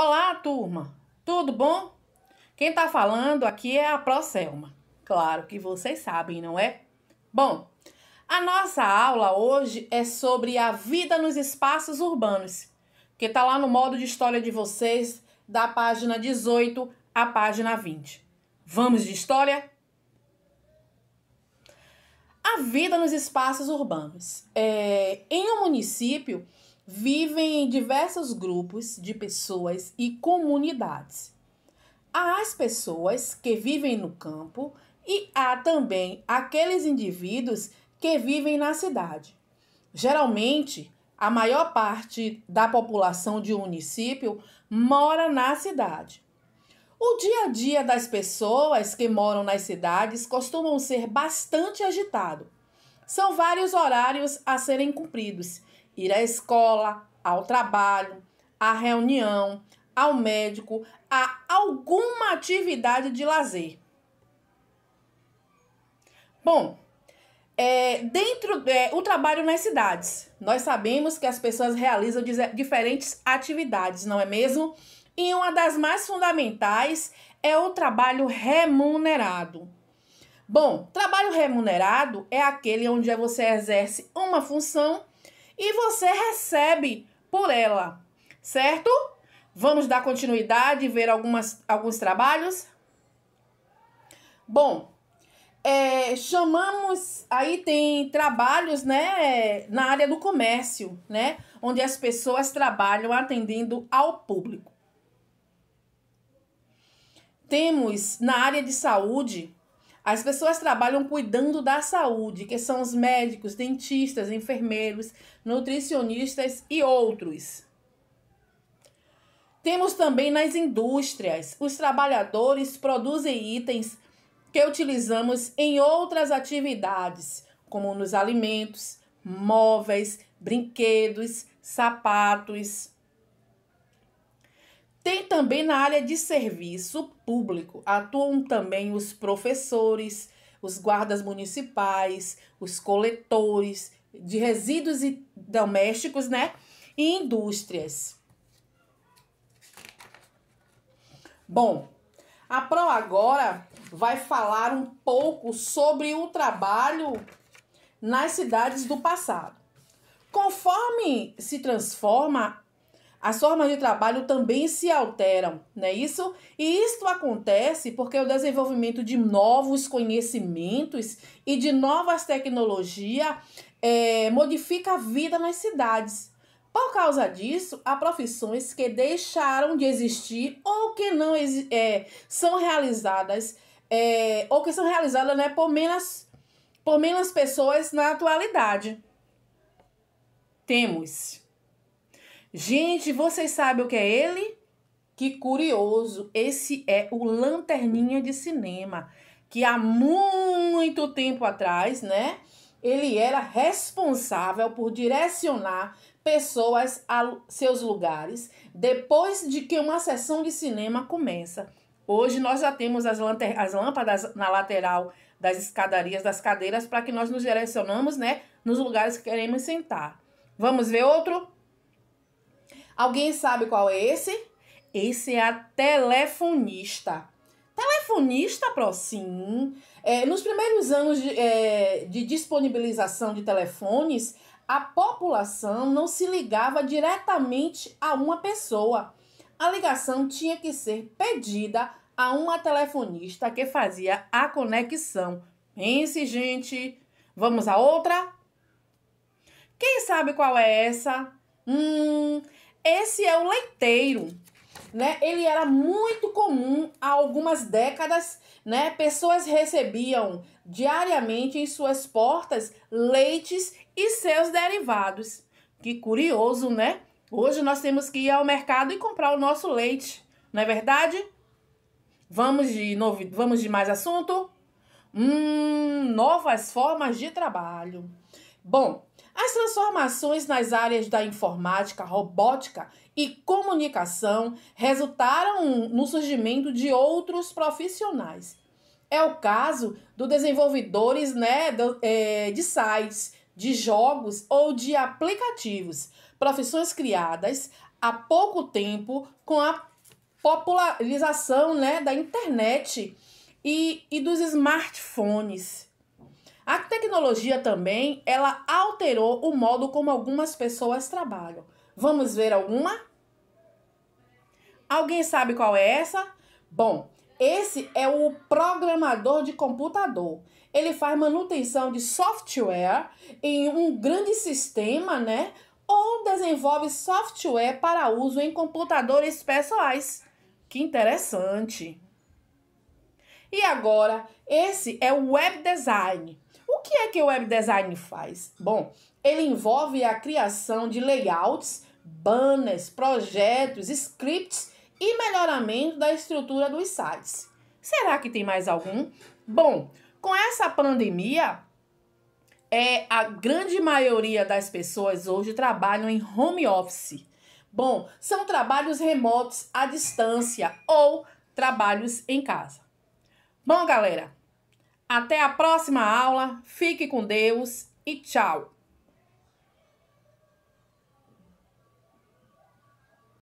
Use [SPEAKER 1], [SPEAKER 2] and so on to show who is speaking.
[SPEAKER 1] Olá, turma. Tudo bom? Quem está falando aqui é a Procelma. Claro que vocês sabem, não é? Bom, a nossa aula hoje é sobre a vida nos espaços urbanos, que está lá no modo de história de vocês, da página 18 à página 20. Vamos de história? A vida nos espaços urbanos. É, em um município, vivem em diversos grupos de pessoas e comunidades. Há as pessoas que vivem no campo e há também aqueles indivíduos que vivem na cidade. Geralmente, a maior parte da população de um município mora na cidade. O dia a dia das pessoas que moram nas cidades costumam ser bastante agitado. São vários horários a serem cumpridos ir à escola, ao trabalho, à reunião, ao médico, a alguma atividade de lazer. Bom, é, dentro é, o trabalho nas cidades, nós sabemos que as pessoas realizam diferentes atividades, não é mesmo? E uma das mais fundamentais é o trabalho remunerado. Bom, trabalho remunerado é aquele onde você exerce uma função e você recebe por ela, certo? Vamos dar continuidade e ver algumas, alguns trabalhos? Bom, é, chamamos, aí tem trabalhos, né, na área do comércio, né, onde as pessoas trabalham atendendo ao público. Temos na área de saúde, as pessoas trabalham cuidando da saúde, que são os médicos, dentistas, enfermeiros, nutricionistas e outros. Temos também nas indústrias. Os trabalhadores produzem itens que utilizamos em outras atividades, como nos alimentos, móveis, brinquedos, sapatos. Tem também na área de serviço público, atuam também os professores, os guardas municipais, os coletores de resíduos domésticos, né? E indústrias. Bom, a Pro agora vai falar um pouco sobre o trabalho nas cidades do passado. Conforme se transforma as formas de trabalho também se alteram, não é isso? E isto acontece porque o desenvolvimento de novos conhecimentos e de novas tecnologias é, modifica a vida nas cidades. Por causa disso, há profissões que deixaram de existir ou que não é, são realizadas, é, ou que são realizadas né, por, menos, por menos pessoas na atualidade. Temos Gente, vocês sabem o que é ele? Que curioso! Esse é o Lanterninha de Cinema, que há muito tempo atrás, né? Ele era responsável por direcionar pessoas a seus lugares depois de que uma sessão de cinema começa. Hoje nós já temos as, as lâmpadas na lateral das escadarias, das cadeiras, para que nós nos direcionamos, né? Nos lugares que queremos sentar. Vamos ver outro? Alguém sabe qual é esse? Esse é a telefonista. Telefonista, Pro, sim. É, nos primeiros anos de, é, de disponibilização de telefones, a população não se ligava diretamente a uma pessoa. A ligação tinha que ser pedida a uma telefonista que fazia a conexão. Pense, gente. Vamos a outra? Quem sabe qual é essa? Hum, esse é o leiteiro, né? Ele era muito comum há algumas décadas, né? Pessoas recebiam diariamente em suas portas leites e seus derivados. Que curioso, né? Hoje nós temos que ir ao mercado e comprar o nosso leite, não é verdade? Vamos de novo, vamos de mais assunto? Hum, novas formas de trabalho. Bom, as transformações nas áreas da informática, robótica e comunicação resultaram no surgimento de outros profissionais. É o caso dos desenvolvedores né, é, de sites, de jogos ou de aplicativos, profissões criadas há pouco tempo com a popularização né, da internet e, e dos smartphones. A tecnologia também, ela alterou o modo como algumas pessoas trabalham. Vamos ver alguma? Alguém sabe qual é essa? Bom, esse é o programador de computador. Ele faz manutenção de software em um grande sistema, né? Ou desenvolve software para uso em computadores pessoais. Que interessante! E agora, esse é o web design. O que é que o web design faz? Bom, ele envolve a criação de layouts, banners, projetos, scripts e melhoramento da estrutura dos sites. Será que tem mais algum? Bom, com essa pandemia, é a grande maioria das pessoas hoje trabalham em home office. Bom, são trabalhos remotos à distância ou trabalhos em casa. Bom, galera, até a próxima aula, fique com Deus e tchau!